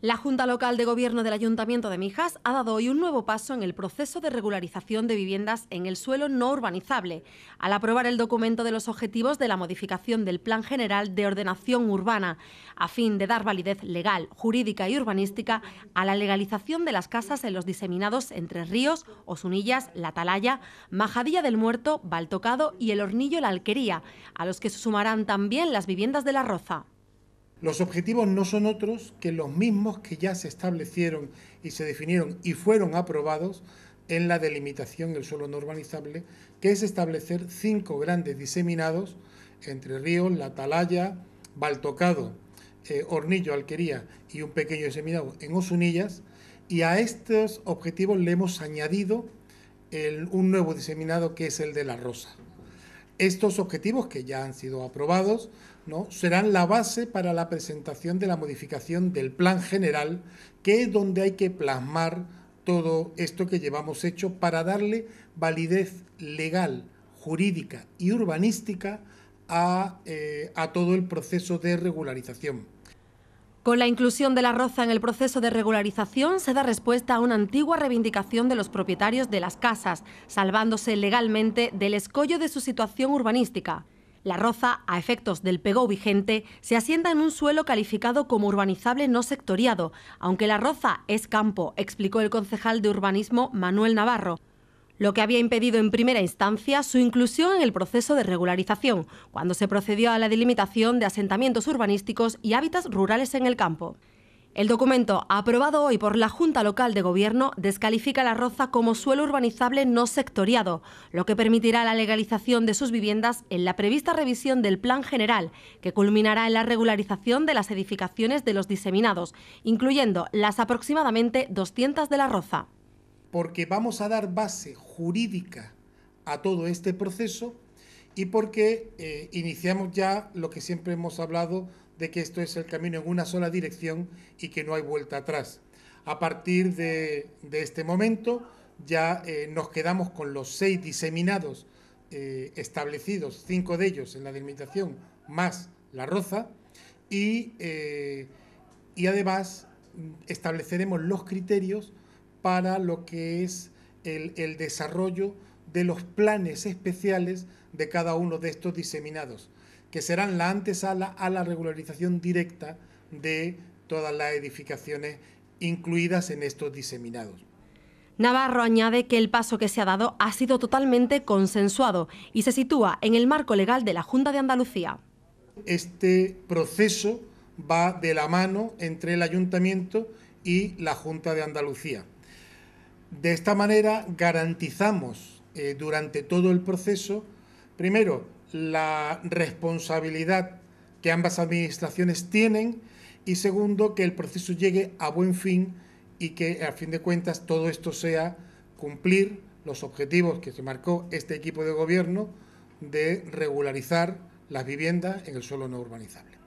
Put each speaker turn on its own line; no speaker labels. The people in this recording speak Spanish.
La Junta Local de Gobierno del Ayuntamiento de Mijas ha dado hoy un nuevo paso en el proceso de regularización de viviendas en el suelo no urbanizable, al aprobar el documento de los objetivos de la modificación del Plan General de Ordenación Urbana, a fin de dar validez legal, jurídica y urbanística a la legalización de las casas en los diseminados entre Ríos, Osunillas, La Talaya, Majadilla del Muerto, Baltocado y El Hornillo La Alquería, a los que se sumarán también las viviendas de La Roza.
Los objetivos no son otros que los mismos que ya se establecieron y se definieron y fueron aprobados en la delimitación del suelo no urbanizable, que es establecer cinco grandes diseminados entre Ríos, La Talaya, Baltocado, eh, Hornillo, Alquería y un pequeño diseminado en Osunillas. Y a estos objetivos le hemos añadido un nuevo diseminado que es el de La Rosa. Estos objetivos, que ya han sido aprobados, ¿no? serán la base para la presentación de la modificación del plan general, que es donde hay que plasmar todo esto que llevamos hecho para darle validez legal, jurídica y urbanística a, eh, a todo el proceso de regularización.
Con la inclusión de la roza en el proceso de regularización se da respuesta a una antigua reivindicación de los propietarios de las casas, salvándose legalmente del escollo de su situación urbanística. La roza, a efectos del PEGO vigente, se asienta en un suelo calificado como urbanizable no sectoriado, aunque la roza es campo, explicó el concejal de urbanismo Manuel Navarro lo que había impedido en primera instancia su inclusión en el proceso de regularización, cuando se procedió a la delimitación de asentamientos urbanísticos y hábitats rurales en el campo. El documento, aprobado hoy por la Junta Local de Gobierno, descalifica la Roza como suelo urbanizable no sectoriado, lo que permitirá la legalización de sus viviendas en la prevista revisión del Plan General, que culminará en la regularización de las edificaciones de los diseminados, incluyendo las aproximadamente 200 de la Roza
porque vamos a dar base jurídica a todo este proceso y porque eh, iniciamos ya lo que siempre hemos hablado de que esto es el camino en una sola dirección y que no hay vuelta atrás. A partir de, de este momento ya eh, nos quedamos con los seis diseminados eh, establecidos, cinco de ellos en la delimitación más la roza y además mm, estableceremos los criterios para lo que es el, desarrollo de los planes especiales de cada uno de estos diseminados, que serán la antesala a la regularización directa de todas las edificaciones incluidas en estos diseminados.
Navarro añade que el paso que se ha dado ha sido totalmente consensuado y se sitúa en el marco legal de la Junta de
Andalucía. Este proceso va de la mano entre el Ayuntamiento y la Junta de Andalucía. De esta manera garantizamos eh, durante todo el proceso, primero, la responsabilidad que ambas administraciones tienen y segundo, que el proceso llegue a buen fin y que a fin de cuentas todo esto sea cumplir los objetivos que se marcó este equipo de gobierno de regularizar las viviendas en el suelo no urbanizable.